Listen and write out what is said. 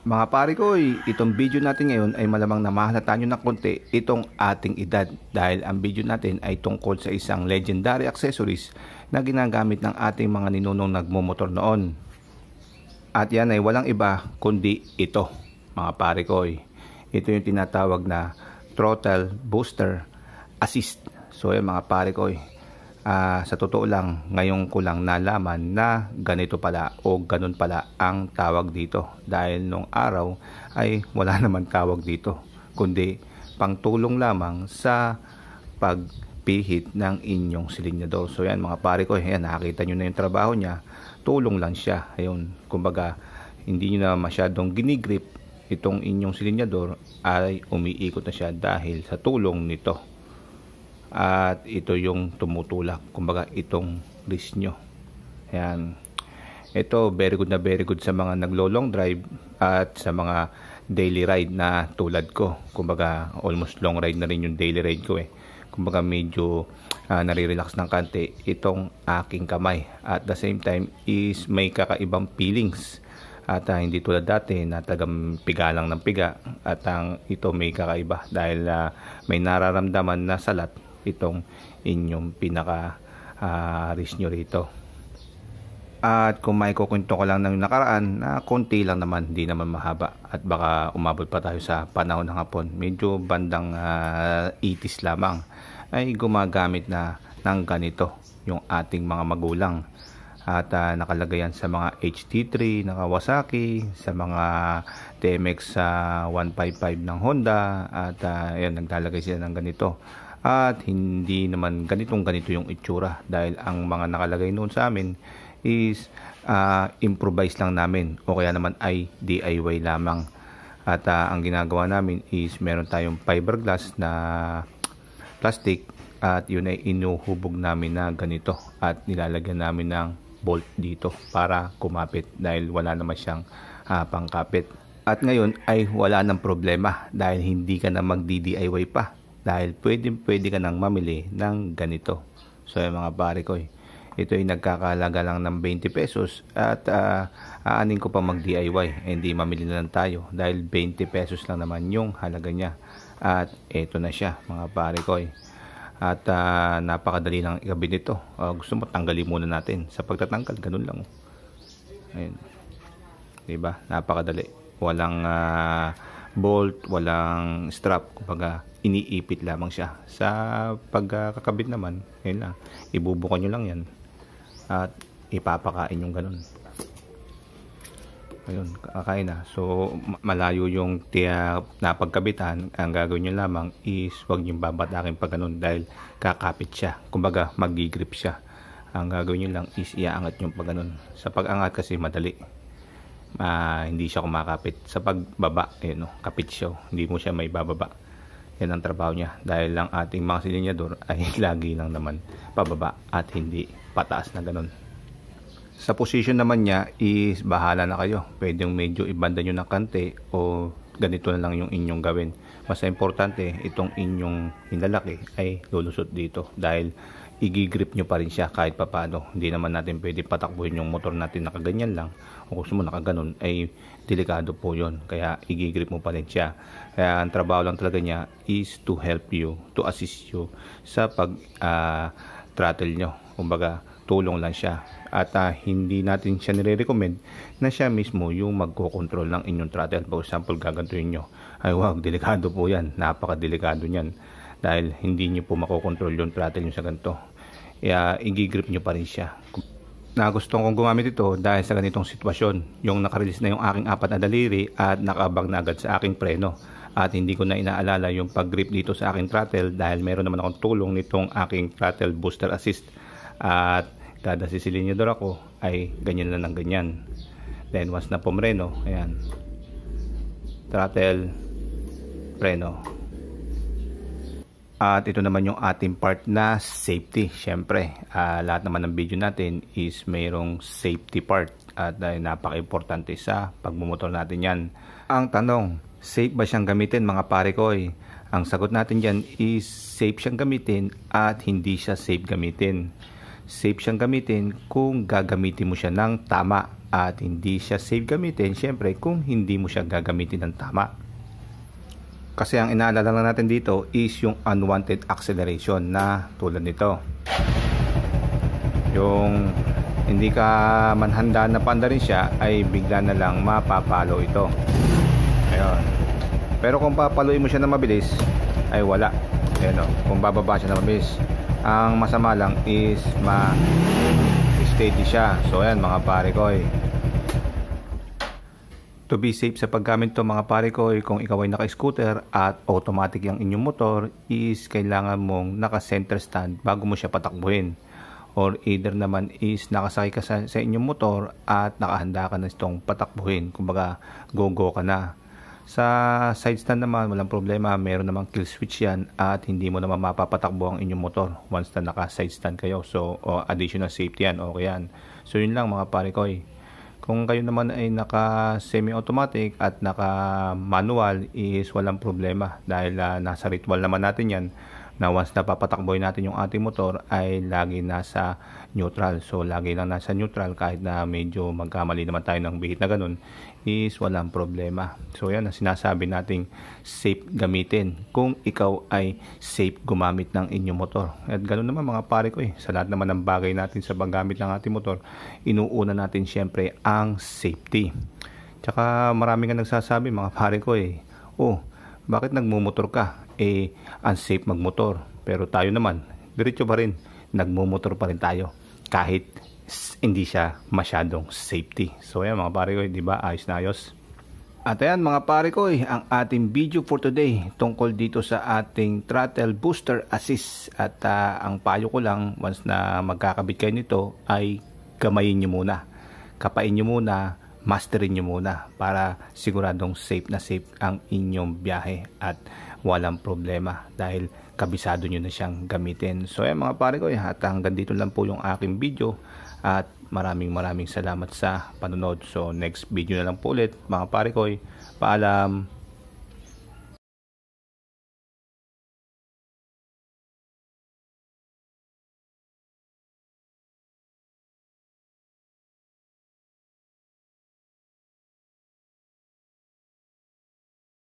Mga pare ko, eh, itong video natin ngayon ay malamang namahalata nyo ng konti itong ating edad dahil ang video natin ay tungkol sa isang legendary accessories na ginagamit ng ating mga ninunong nagmumotor noon. At yan ay walang iba kundi ito mga pare ko. Eh. Ito yung tinatawag na throttle booster assist. So yan mga pare ko eh uh, sa totoo lang, ngayon ko lang nalaman na ganito pala o ganun pala ang tawag dito. Dahil nung araw ay wala naman tawag dito, kundi pangtulong lamang sa pagpihit ng inyong silinyador. So yan mga pare ko, yan, nakita nyo na yung trabaho niya, tulong lang siya. Ayun, kumbaga, hindi nyo na masyadong ginigrip itong inyong silinyador ay umiikot na siya dahil sa tulong nito at ito yung tumutulak kumbaga itong wrist nyo yan ito very good na very good sa mga naglo long drive at sa mga daily ride na tulad ko kumbaga almost long ride na rin yung daily ride ko eh kumbaga medyo uh, nare-relax ng kante itong aking kamay at the same time is may kakaibang feelings at uh, hindi tulad dati na tagang piga lang ng piga at ang ito may kakaiba dahil uh, may nararamdaman na salat itong inyong pinaka uh, risk nyo rito at kung may kukunto ko lang ng nakaraan na uh, konti lang naman hindi naman mahaba at baka umabot pa tayo sa panahon ng hapon medyo bandang uh, ah, 80s lamang ay gumagamit na ng ganito yung ating mga magulang at uh, ah, nakalagay yan sa mga HT3 na Kawasaki, sa mga TMX uh, 155 ng Honda at uh, yan, naglalagay sila ng ganito at hindi naman ganitong ganito yung itsura dahil ang mga nakalagay noon sa amin is uh, improvise lang namin o kaya naman ay DIY lamang at uh, ang ginagawa namin is meron tayong fiberglass na plastic at yun ay inuhubog namin na ganito at nilalagyan namin ng bolt dito para kumapit dahil wala naman siyang uh, pangkapit at ngayon ay wala ng problema dahil hindi ka na mag-DIY pa dahil pwedeng pwede ka nang mamili ng ganito. So yung mga pare ko, eh, ito ay nagkakalaga lang ng 20 pesos at uh, aanin ko pa mag DIY hindi mamili na lang tayo dahil 20 pesos lang naman yung halaga niya at ito na siya mga pare ko eh. at uh, napakadali lang ikabit nito uh, gusto mo tanggalin muna natin sa pagtatanggal ganun lang oh. ayun diba napakadali walang uh, bolt, walang strap. Kumbaga, iniipit lamang siya. Sa pagkakabit naman, ayun lang. Ibubuka nyo lang yan. At ipapakain yung ganun. Ayun, kakain na. So, malayo yung tiya napagkabitan. Ang gagawin nyo lamang is huwag nyo babatakin pa ganun dahil kakapit siya. Kumbaga, magigrip siya. Ang gagawin nyo lang is iaangat nyo pa ganun. Sa pag-angat kasi madali uh, hindi siya kumakapit sa pagbaba ayun eh, no kapit siya oh. hindi mo siya maibababa yan ang trabaho niya dahil lang ating mga silinyador ay lagi lang naman pababa at hindi pataas na ganun sa position naman niya is bahala na kayo pwedeng medyo ibanda nyo ng kante o ganito na lang yung inyong gawin mas importante itong inyong hinlalaki ay lulusot dito dahil igigrip nyo pa rin siya kahit papano. Hindi naman natin pwede patakbuhin yung motor natin nakaganyan lang. O gusto mo nakaganon ay delikado po yon Kaya igigrip mo pa rin siya. Kaya ang trabaho lang talaga niya is to help you, to assist you sa pag uh, throttle nyo. Kumbaga, tulong lang siya. At uh, hindi natin siya nire-recommend na siya mismo yung magkocontrol ng inyong throttle. For example, gagantuin nyo. Ay wow, delikado po yan. Napaka-delikado niyan dahil hindi nyo po makokontrol yung throttle nyo sa ganito kaya igigrip grip nyo pa rin siya nagustuhan kong gumamit ito dahil sa ganitong sitwasyon yung nakarelease na yung aking apat na daliri at nakabag na agad sa aking preno at hindi ko na inaalala yung pag-grip dito sa aking throttle dahil meron naman akong tulong nitong aking throttle booster assist at kada sisilinyador ako ay ganyan lang ng ganyan then once na pumreno ayan throttle preno at ito naman yung ating part na safety. Siyempre, uh, ah, lahat naman ng video natin is mayroong safety part at uh, napaka-importante sa pagmumotor natin yan. Ang tanong, safe ba siyang gamitin mga pare ko? Eh? Ang sagot natin dyan is safe siyang gamitin at hindi siya safe gamitin. Safe siyang gamitin kung gagamitin mo siya ng tama at hindi siya safe gamitin syempre kung hindi mo siya gagamitin ng tama. Kasi ang inaalala lang natin dito is yung unwanted acceleration na tulad nito. Yung hindi ka manhanda na panda rin siya ay bigla na lang mapapalo ito ayun pero kung papaloy mo siya na mabilis ay wala ayun o oh. kung bababa siya na mabilis ang masama lang is ma steady siya so ayan mga pare ko eh To be safe sa paggamit to mga pare ko, eh, kung ikaw ay naka-scooter at automatic ang inyong motor, is kailangan mong naka-center stand bago mo siya patakbuhin. Or either naman is nakasakay ka sa, sa inyong motor at nakahanda ka na itong patakbuhin. Kumbaga, go-go ka na. Sa side stand naman, walang problema. Meron namang kill switch yan at hindi mo naman mapapatakbo ang inyong motor once na naka-side stand kayo. So, oh, additional safety yan. Okay yan. So, yun lang mga pare ko eh. Kung kayo naman ay naka semi-automatic at naka manual is walang problema dahil uh, nasa ritual naman natin yan na once papatakboy natin yung ating motor ay lagi nasa neutral. So lagi lang nasa neutral kahit na medyo magkamali naman tayo ng bihit na ganun is walang problema. So yan ang sinasabi nating safe gamitin kung ikaw ay safe gumamit ng inyong motor. At ganoon naman mga pare ko eh, sa lahat naman ng bagay natin sa paggamit ng ating motor, inuuna natin syempre ang safety. Tsaka marami nga nagsasabi mga pare ko eh, oh, bakit nagmumotor ka? Eh, unsafe magmotor. Pero tayo naman, diretso pa rin, nagmumotor pa rin tayo. Kahit hindi siya masyadong safety. So ayan mga pare ko, di ba? Ayos na ayos. At ayan mga pare ko, eh, ang ating video for today tungkol dito sa ating throttle booster assist. At uh, ang payo ko lang, once na magkakabit kayo nito, ay gamayin nyo muna. Kapain nyo muna masterin nyo muna para siguradong safe na safe ang inyong biyahe at walang problema dahil kabisado nyo na siyang gamitin. So ayan mga pare ko, at hanggang dito lang po yung aking video at maraming maraming salamat sa panonood. So next video na lang po ulit mga pare ko, paalam!